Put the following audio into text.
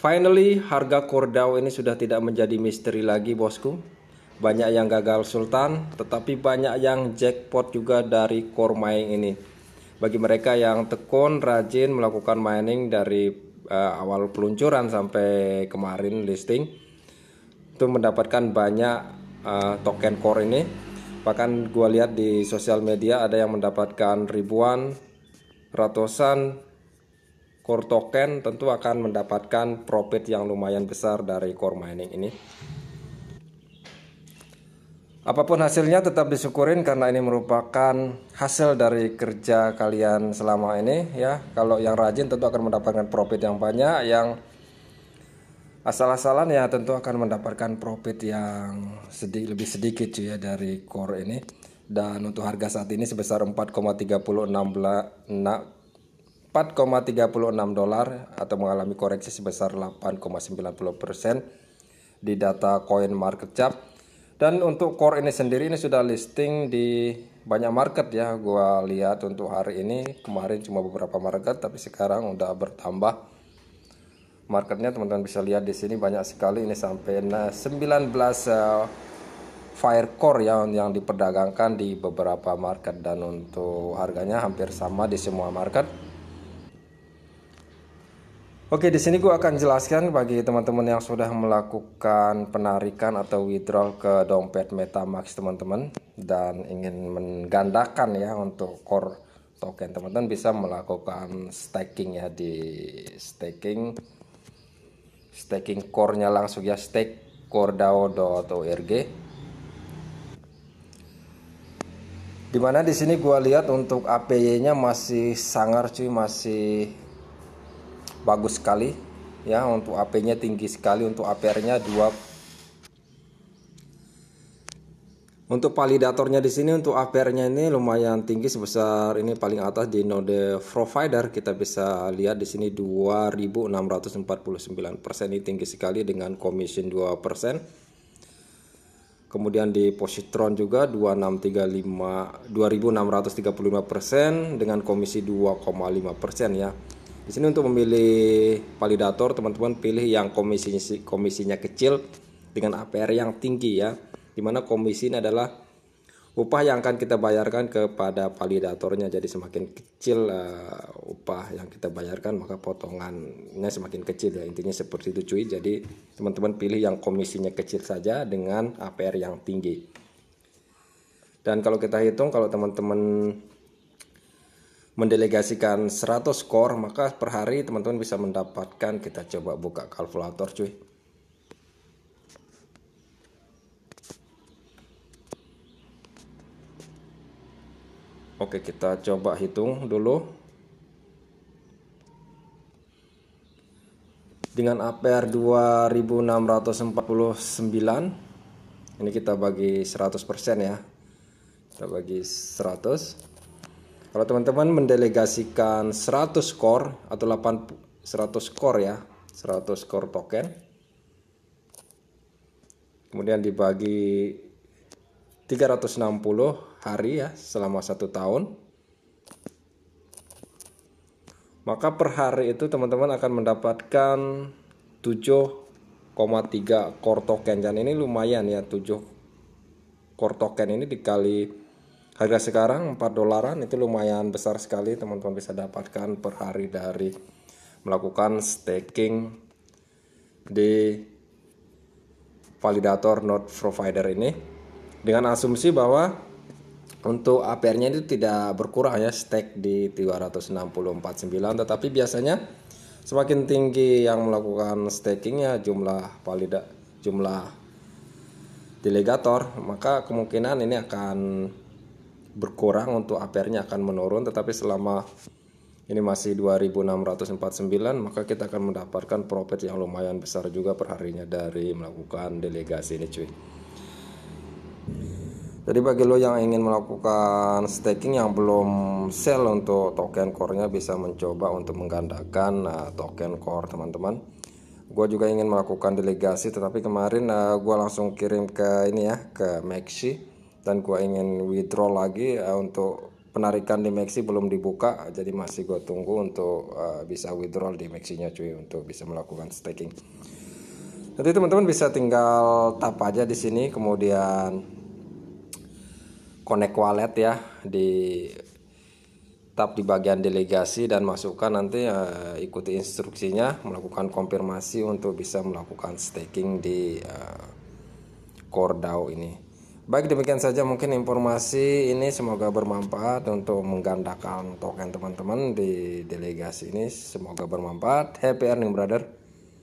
Finally, harga Kordau ini sudah tidak menjadi misteri lagi, bosku. Banyak yang gagal sultan, tetapi banyak yang jackpot juga dari core mining ini. Bagi mereka yang tekun, rajin melakukan mining dari uh, awal peluncuran sampai kemarin listing, itu mendapatkan banyak uh, token core ini. Bahkan gue lihat di sosial media ada yang mendapatkan ribuan, ratusan, core token tentu akan mendapatkan profit yang lumayan besar dari core mining ini Apapun hasilnya tetap disyukurin karena ini merupakan hasil dari kerja kalian selama ini ya. Kalau yang rajin tentu akan mendapatkan profit yang banyak, yang asal-asalan ya tentu akan mendapatkan profit yang sedikit lebih sedikit cuy ya dari core ini. Dan untuk harga saat ini sebesar 4,36 4,36 dolar atau mengalami koreksi sebesar 8,90 persen di data Coin Market Cap. Dan untuk core ini sendiri ini sudah listing di banyak market ya. Gua lihat untuk hari ini kemarin cuma beberapa market tapi sekarang udah bertambah. Marketnya teman-teman bisa lihat di sini banyak sekali ini sampai 19 eh, fire core yang yang diperdagangkan di beberapa market dan untuk harganya hampir sama di semua market. Oke, di sini gue akan jelaskan bagi teman-teman yang sudah melakukan penarikan atau withdraw ke dompet MetaMask teman-teman dan ingin menggandakan ya untuk core token teman-teman bisa melakukan staking ya di staking staking core-nya langsung ya stake coredao.org dimana di sini gue lihat untuk APY-nya masih sangar cuy masih bagus sekali ya untuk AP-nya tinggi sekali untuk APR-nya 2 untuk validatornya di sini untuk APR-nya ini lumayan tinggi sebesar ini paling atas di node provider kita bisa lihat di sini 2649% ini tinggi sekali dengan commission 2% kemudian di positron juga 2635 2635 persen dengan komisi 2,5 persen ya di sini untuk memilih validator teman-teman pilih yang komisinya komisinya kecil dengan APR yang tinggi ya. Dimana komisi ini adalah upah yang akan kita bayarkan kepada validatornya. Jadi semakin kecil uh, upah yang kita bayarkan maka potongannya semakin kecil ya. Intinya seperti itu cuy. Jadi teman-teman pilih yang komisinya kecil saja dengan APR yang tinggi. Dan kalau kita hitung kalau teman-teman mendelegasikan 100 skor maka per hari teman-teman bisa mendapatkan kita coba buka kalkulator cuy Oke kita coba hitung dulu dengan APR 2649 ini kita bagi 100% ya kita bagi 100 kalau teman-teman mendelegasikan 100 core atau 8 100 core ya, 100 core token. Kemudian dibagi 360 hari ya selama satu tahun. Maka per hari itu teman-teman akan mendapatkan 7,3 core token dan ini lumayan ya 7 core token ini dikali harga sekarang 4 dolaran itu lumayan besar sekali teman-teman bisa dapatkan per hari dari melakukan staking di validator node provider ini dengan asumsi bahwa untuk APR-nya itu tidak berkurang ya stake di 364.9 tetapi biasanya semakin tinggi yang melakukan stakingnya jumlah valida jumlah delegator maka kemungkinan ini akan berkurang untuk APR-nya akan menurun tetapi selama ini masih 2649 maka kita akan mendapatkan profit yang lumayan besar juga perharinya dari melakukan delegasi ini cuy jadi bagi lo yang ingin melakukan staking yang belum sell untuk token core-nya bisa mencoba untuk menggandakan uh, token core teman-teman. Gue juga ingin melakukan delegasi tetapi kemarin uh, eh, gue langsung kirim ke ini ya ke Maxi dan gua ingin withdraw lagi uh, untuk penarikan di Maxi belum dibuka jadi masih gua tunggu untuk uh, bisa withdraw di Maxinya cuy untuk bisa melakukan staking Nanti teman-teman bisa tinggal tap aja di sini kemudian connect wallet ya di tap di bagian delegasi dan masukkan nanti uh, ikuti instruksinya melakukan konfirmasi untuk bisa melakukan staking di uh, Core DAO ini Baik demikian saja mungkin informasi ini semoga bermanfaat untuk menggandakan token teman-teman di delegasi ini semoga bermanfaat. Happy earning brother.